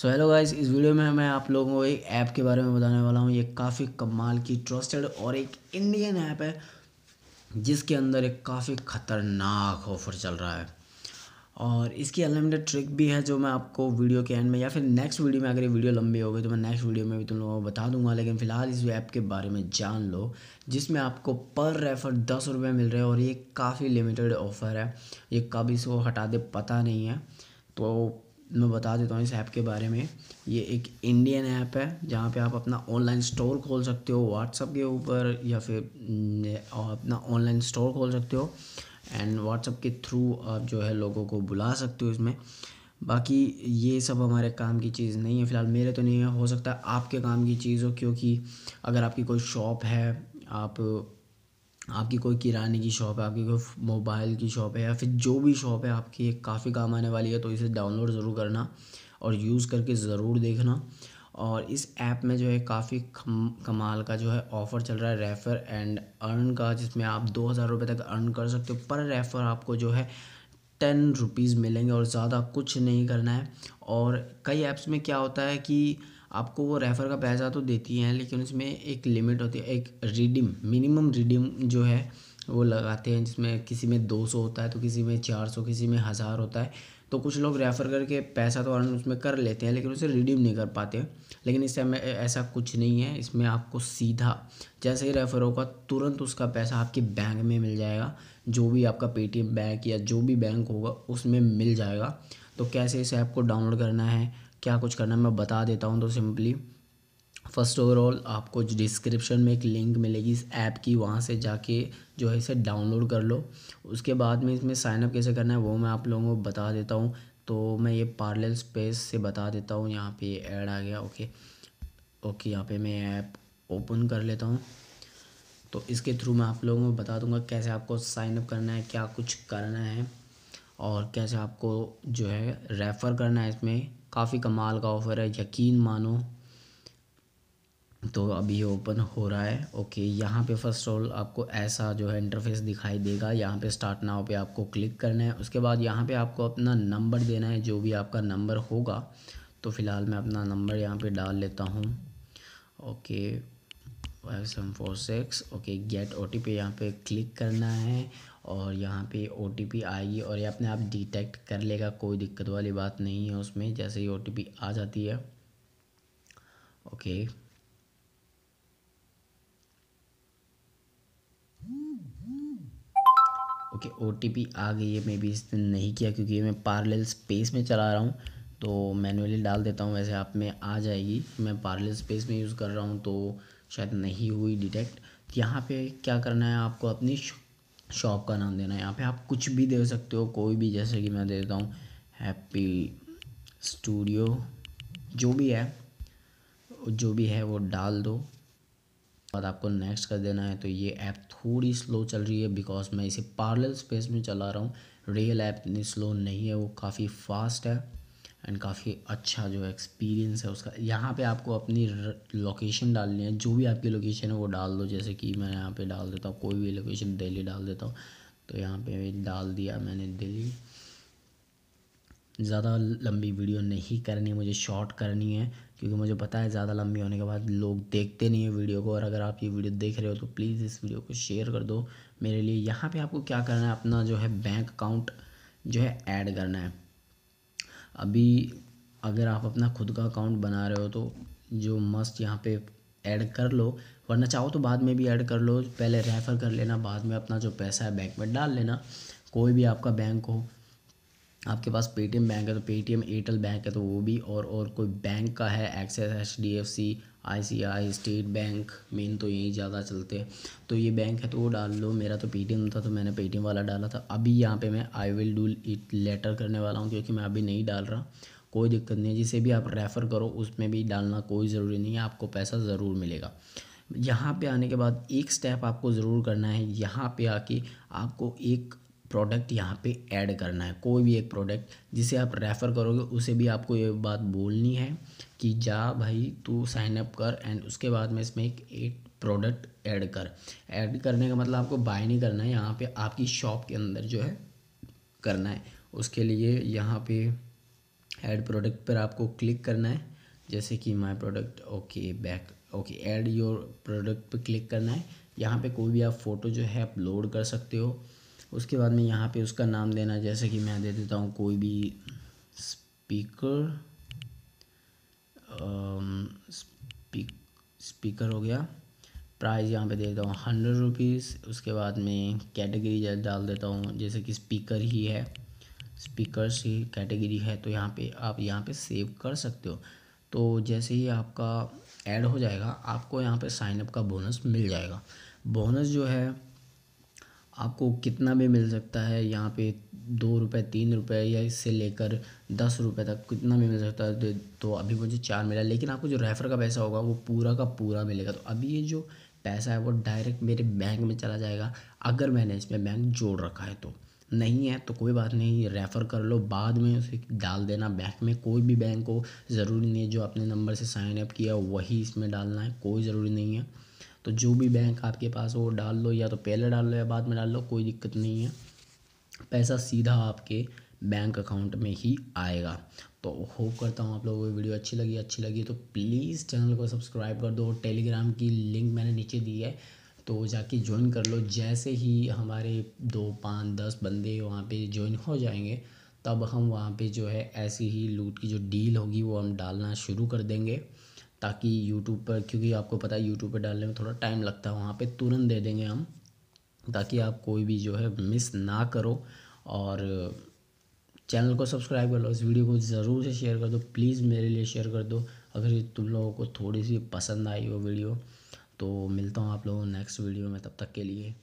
सो hello guys इस video में मैं आप लोगों को एक ऐप के बारे में बताने वाला हूँ ये काफ़ी कमाल की ट्रस्टेड और एक इंडियन ऐप है जिसके अंदर एक काफ़ी ख़तरनाक ऑफर चल रहा है और इसकी अनलिमिटेड ट्रिक भी है जो मैं आपको वीडियो के एंड में या फिर नेक्स्ट वीडियो में अगर ये वीडियो लंबी हो गई तो मैं नेक्स्ट वीडियो में भी तुम लोगों को बता दूंगा लेकिन फ़िलहाल इस ऐप के बारे में जान लो जिसमें आपको पर रेफ़र दस रुपये मिल रहे हैं और ये काफ़ी लिमिटेड ऑफ़र है ये कब इसको हटा दे पता नहीं है तो मैं बता देता हूँ इस ऐप के बारे में ये एक इंडियन ऐप है जहाँ पे आप अपना ऑनलाइन स्टोर खोल सकते हो व्हाट्सअप के ऊपर या फिर अपना ऑनलाइन स्टोर खोल सकते हो एंड व्हाट्सअप के थ्रू आप जो है लोगों को बुला सकते हो इसमें बाकी ये सब हमारे काम की चीज़ नहीं है फ़िलहाल मेरे तो नहीं है हो सकता आपके काम की चीज़ हो क्योंकि अगर आपकी कोई शॉप है आप आपकी कोई किराने की शॉप है आपकी कोई मोबाइल की शॉप है या फिर जो भी शॉप है आपकी काफ़ी काम आने वाली है तो इसे डाउनलोड ज़रूर करना और यूज़ करके ज़रूर देखना और इस ऐप में जो है काफ़ी कमाल का जो है ऑफ़र चल रहा है रेफ़र एंड अर्न का जिसमें आप दो हज़ार रुपये तक अर्न कर सकते हो पर रेफ़र आपको जो है टेन रुपीज़ मिलेंगे और ज़्यादा कुछ नहीं करना है और कई ऐप्स में क्या होता है कि आपको वो रेफ़र का पैसा तो देती हैं लेकिन उसमें एक लिमिट होती है एक रिडीम मिनिमम रिडीम जो है वो लगाते हैं जिसमें किसी में दो सौ होता है तो किसी में चार सौ किसी में हज़ार होता है तो कुछ लोग रेफ़र करके पैसा तो अर्न उसमें कर लेते हैं लेकिन उसे रिडीम नहीं कर पाते लेकिन इस समय ऐसा कुछ नहीं है इसमें आपको सीधा जैसे ही रेफ़र होगा तुरंत उसका पैसा आपके बैंक में मिल जाएगा जो भी आपका पेटीएम बैंक या जो भी बैंक होगा उसमें मिल जाएगा तो कैसे इस ऐप को डाउनलोड करना है क्या कुछ करना है मैं बता देता हूँ तो सिंपली फर्स्ट ओवरऑल आपको डिस्क्रिप्शन में एक लिंक मिलेगी इस ऐप की वहाँ से जाके जो है इसे डाउनलोड कर लो उसके बाद में इसमें साइनअप कैसे करना है वो मैं आप लोगों को बता देता हूँ तो मैं ये पार्लर स्पेस से बता देता हूँ यहाँ पे ऐड आ गया ओके ओके यहाँ पे मैं ऐप ओपन कर लेता हूँ तो इसके थ्रू मैं आप लोगों को बता दूंगा कैसे आपको साइनअप करना है क्या कुछ करना है और कैसे आपको जो है रेफ़र करना है इसमें काफ़ी कमाल का ऑफ़र है यकीन मानो तो अभी ओपन हो रहा है ओके यहाँ पे फर्स्ट ऑल आपको ऐसा जो है इंटरफेस दिखाई देगा यहाँ पे स्टार्ट नाव पे आपको क्लिक करना है उसके बाद यहाँ पे आपको अपना नंबर देना है जो भी आपका नंबर होगा तो फ़िलहाल मैं अपना नंबर यहाँ पे डाल लेता हूँ okay five seven four six okay get O T P यहाँ पर क्लिक करना है और यहाँ पे ओ आएगी और ये अपने आप डिटेक्ट कर लेगा कोई दिक्कत वाली बात नहीं है उसमें जैसे ही ओ आ जाती है ओके ओके ओ आ गई है मे भी इसने नहीं किया क्योंकि मैं पार्लल स्पेस में चला रहा हूँ तो मैनुअली डाल देता हूँ वैसे आप में आ जाएगी मैं पार्लल स्पेस में यूज़ कर रहा हूँ तो शायद नहीं हुई डिटेक्ट यहाँ पे क्या करना है आपको अपनी शॉप का नाम देना है यहाँ पे आप कुछ भी दे सकते हो कोई भी जैसे कि मैं देता हूँ हैप्पी स्टूडियो जो भी है जो भी है वो डाल दो बाद आपको नेक्स्ट कर देना है तो ये ऐप थोड़ी स्लो चल रही है बिकॉज मैं इसे पार्लर स्पेस में चला रहा हूँ रियल ऐप इतनी स्लो नहीं है वो काफ़ी फास्ट है एंड काफ़ी अच्छा जो एक्सपीरियंस है उसका यहाँ पे आपको अपनी लोकेशन डालनी है जो भी आपकी लोकेशन है वो डाल दो जैसे कि मैं यहाँ पे डाल देता हूँ कोई भी लोकेशन दिल्ली डाल देता हूँ तो यहाँ पे डाल दिया मैंने दिल्ली ज़्यादा लंबी वीडियो नहीं करनी मुझे शॉर्ट करनी है क्योंकि मुझे पता है ज़्यादा लंबी होने के बाद लोग देखते नहीं है वीडियो को और अगर आप ये वीडियो देख रहे हो तो प्लीज़ इस वीडियो को शेयर कर दो मेरे लिए यहाँ पे आपको क्या करना है अपना जो है बैंक अकाउंट जो है ऐड करना है अभी अगर आप अपना खुद का अकाउंट बना रहे हो तो जो मस्ट यहाँ पे ऐड कर लो वरना चाहो तो बाद में भी ऐड कर लो पहले रेफ़र कर लेना बाद में अपना जो पैसा है बैंक में डाल लेना कोई भी आपका बैंक हो आपके पास पेटीएम बैंक है तो पेटीएम एयरटेल बैंक है तो वो भी और और कोई बैंक का है Axis H D F C I state bank मेन तो यही ज़्यादा चलते हैं तो ये बैंक है तो वो डाल लो मेरा तो पेटीएम था तो मैंने पेटीएम वाला डाला था अभी यहाँ पे मैं I will do it later करने वाला हूँ क्योंकि मैं अभी नहीं डाल रहा कोई दिक्कत नहीं है जिसे भी आप रेफ़र करो उसमें भी डालना कोई ज़रूरी नहीं है आपको पैसा ज़रूर मिलेगा यहाँ पे आने के बाद एक स्टेप आपको ज़रूर करना है यहाँ पे आके आपको एक प्रोडक्ट यहाँ पे ऐड करना है कोई भी एक प्रोडक्ट जिसे आप रेफ़र करोगे उसे भी आपको ये बात बोलनी है कि जा भाई तू साइन अप कर एंड उसके बाद में इसमें एक एक प्रोडक्ट ऐड कर ऐड करने का मतलब आपको बाय नहीं करना है यहाँ पे आपकी शॉप के अंदर जो है करना है उसके लिए यहाँ पे ऐड प्रोडक्ट पर आपको क्लिक करना है जैसे कि my product okay back okay add your product पर क्लिक करना है यहाँ पर कोई भी आप फ़ोटो जो है अपलोड कर सकते हो उसके बाद में यहाँ पे उसका नाम देना जैसे कि मैं दे देता हूँ कोई भी स्पीकर स्पीक, स्पीकर हो गया प्राइस यहाँ पे दे देता हूँ हंड्रेड रुपीज़ उसके बाद में कैटेगरी डाल देता हूँ जैसे कि स्पीकर ही है स्पीकर ही कैटेगरी है तो यहाँ पे आप यहाँ पे सेव कर सकते हो तो जैसे ही आपका ऐड हो जाएगा आपको यहाँ पे साइनअप का बोनस मिल जाएगा बोनस जो है आपको कितना भी मिल सकता है यहाँ पे दो रुपये तीन रुपये या इससे लेकर दस रुपये तक कितना भी मिल सकता है तो अभी मुझे चार मिला लेकिन आपको जो रेफ़र का पैसा होगा वो पूरा का पूरा मिलेगा तो अभी ये जो पैसा है वो डायरेक्ट मेरे बैंक में चला जाएगा अगर मैंने इसमें बैंक जोड़ रखा है तो नहीं है तो कोई बात नहीं रेफ़र कर लो बाद में उसे डाल देना बैंक में कोई भी बैंक हो ज़रूरी नहीं है जो अपने नंबर से साइन अप किया वही इसमें डालना है कोई ज़रूरी नहीं है तो जो भी बैंक आपके पास हो डाल लो या तो पहले डाल लो या बाद में डाल लो कोई दिक्कत नहीं है पैसा सीधा आपके बैंक अकाउंट में ही आएगा तो होप करता हूँ आप लोगों को वीडियो अच्छी लगी अच्छी लगी तो प्लीज़ चैनल को सब्सक्राइब कर दो टेलीग्राम की लिंक मैंने नीचे दी है तो जाके ज्वाइन कर लो जैसे ही हमारे दो पाँच दस बंदे वहाँ पे ज्वाइन हो जाएंगे तब हम वहाँ पे जो है ऐसी ही लूट की जो डील होगी वो हम डालना शुरू कर देंगे ताकि यूट्यूब पर क्योंकि आपको पता है यूट्यूब पर डालने में थोड़ा टाइम लगता है वहाँ पर तुरंत दे देंगे हम ताकि आप कोई भी जो है मिस ना करो और चैनल को सब्सक्राइब कर लो इस वीडियो को ज़रूर से शेयर कर दो प्लीज़ मेरे लिए शेयर कर दो अगर ये तुम लोगों को थोड़ी सी पसंद आई हो वीडियो तो मिलता हूँ आप लोगों नेक्स्ट वीडियो में तब तक के लिए